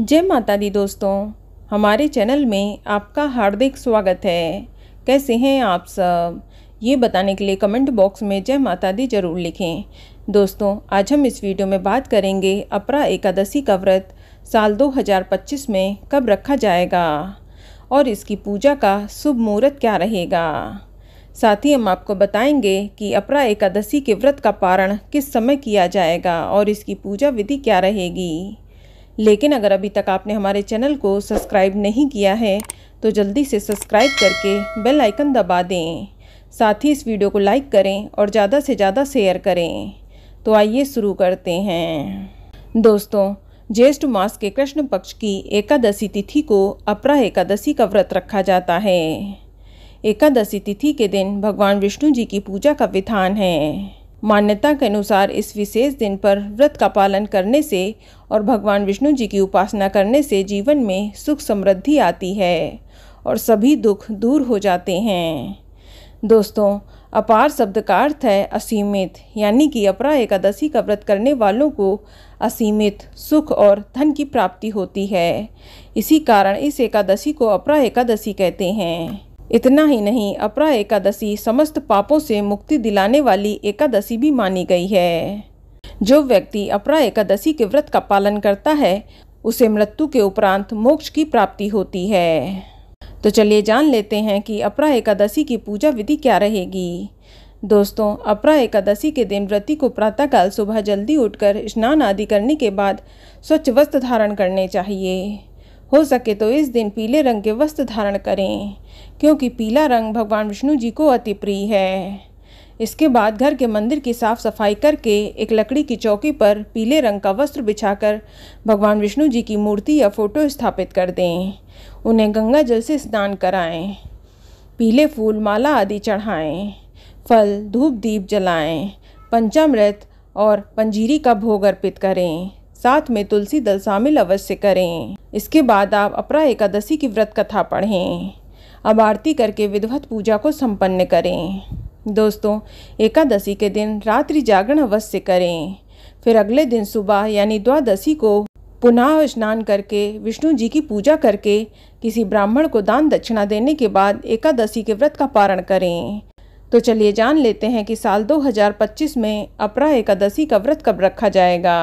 जय माता दी दोस्तों हमारे चैनल में आपका हार्दिक स्वागत है कैसे हैं आप सब ये बताने के लिए कमेंट बॉक्स में जय माता दी ज़रूर लिखें दोस्तों आज हम इस वीडियो में बात करेंगे अपरा एकादशी का व्रत साल 2025 में कब रखा जाएगा और इसकी पूजा का शुभ मुहूर्त क्या रहेगा साथ ही हम आपको बताएंगे कि अपरा एकादशी के व्रत का पारण किस समय किया जाएगा और इसकी पूजा विधि क्या रहेगी लेकिन अगर अभी तक आपने हमारे चैनल को सब्सक्राइब नहीं किया है तो जल्दी से सब्सक्राइब करके बेल आइकन दबा दें साथ ही इस वीडियो को लाइक करें और ज़्यादा से ज़्यादा शेयर करें तो आइए शुरू करते हैं दोस्तों ज्येष्ठ मास के कृष्ण पक्ष की एकादशी तिथि को अपरा एकादशी का व्रत रखा जाता है एकादशी तिथि के दिन भगवान विष्णु जी की पूजा का विधान है मान्यता के अनुसार इस विशेष दिन पर व्रत का पालन करने से और भगवान विष्णु जी की उपासना करने से जीवन में सुख समृद्धि आती है और सभी दुख दूर हो जाते हैं दोस्तों अपार शब्द का अर्थ है असीमित यानी कि अपरा एकादशी का व्रत करने वालों को असीमित सुख और धन की प्राप्ति होती है इसी कारण इस एकादशी को अपरा एकादशी कहते हैं इतना ही नहीं अपरा एकादशी समस्त पापों से मुक्ति दिलाने वाली एकादशी भी मानी गई है जो व्यक्ति अपरा एकादशी के व्रत का पालन करता है उसे मृत्यु के उपरांत मोक्ष की प्राप्ति होती है तो चलिए जान लेते हैं कि अपरा एकादशी की पूजा विधि क्या रहेगी दोस्तों अपरा एकादशी के दिन व्रति को प्रातःकाल सुबह जल्दी उठकर स्नान आदि करने के बाद स्वच्छ वस्त्र धारण करने चाहिए हो सके तो इस दिन पीले रंग के वस्त्र धारण करें क्योंकि पीला रंग भगवान विष्णु जी को अति प्रिय है इसके बाद घर के मंदिर की साफ सफाई करके एक लकड़ी की चौकी पर पीले रंग का वस्त्र बिछाकर भगवान विष्णु जी की मूर्ति या फोटो स्थापित कर दें उन्हें गंगा जल से स्नान कराएं पीले फूल माला आदि चढ़ाएं फल धूप दीप जलाएं पंचामृत और पंजीरी का भोग अर्पित करें साथ में तुलसी दल शामिल अवश्य करें इसके बाद आप अपरा एकादशी की व्रत कथा पढ़ें अब आरती करके विधवत पूजा को संपन्न करें दोस्तों एकादशी के दिन रात्रि जागरण अवश्य करें फिर अगले दिन सुबह यानी द्वादशी को पुनः स्नान करके विष्णु जी की पूजा करके किसी ब्राह्मण को दान दक्षिणा देने के बाद एकादशी के व्रत का पारण करें तो चलिए जान लेते हैं कि साल 2025 में अपरा एकादशी का व्रत कब रखा जाएगा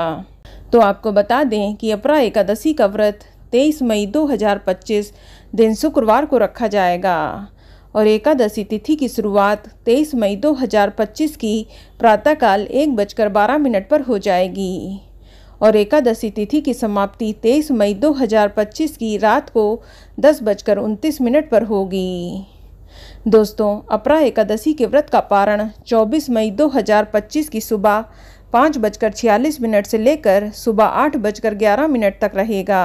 तो आपको बता दें कि अपरा एकादशी का व्रत 23 मई 2025 दिन शुक्रवार को रखा जाएगा और एकादशी तिथि की शुरुआत 23 मई 2025 की प्रातःकाल एक बजकर बारह मिनट पर हो जाएगी और एकादशी तिथि की समाप्ति 23 मई 2025 की रात को दस बजकर उनतीस मिनट पर होगी दोस्तों अपरा एकादशी के व्रत का पारण 24 मई 2025 की सुबह पाँच बजकर छियालीस मिनट से लेकर सुबह आठ बजकर ग्यारह मिनट तक रहेगा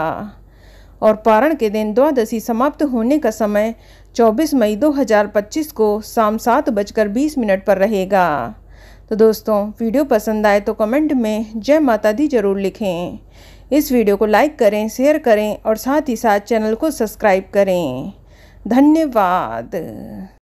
और पारण के दिन द्वादशी समाप्त होने का समय 24 मई 2025 को शाम सात बजकर बीस मिनट पर रहेगा तो दोस्तों वीडियो पसंद आए तो कमेंट में जय माता दी जरूर लिखें इस वीडियो को लाइक करें शेयर करें और साथ ही साथ चैनल को सब्सक्राइब करें धन्यवाद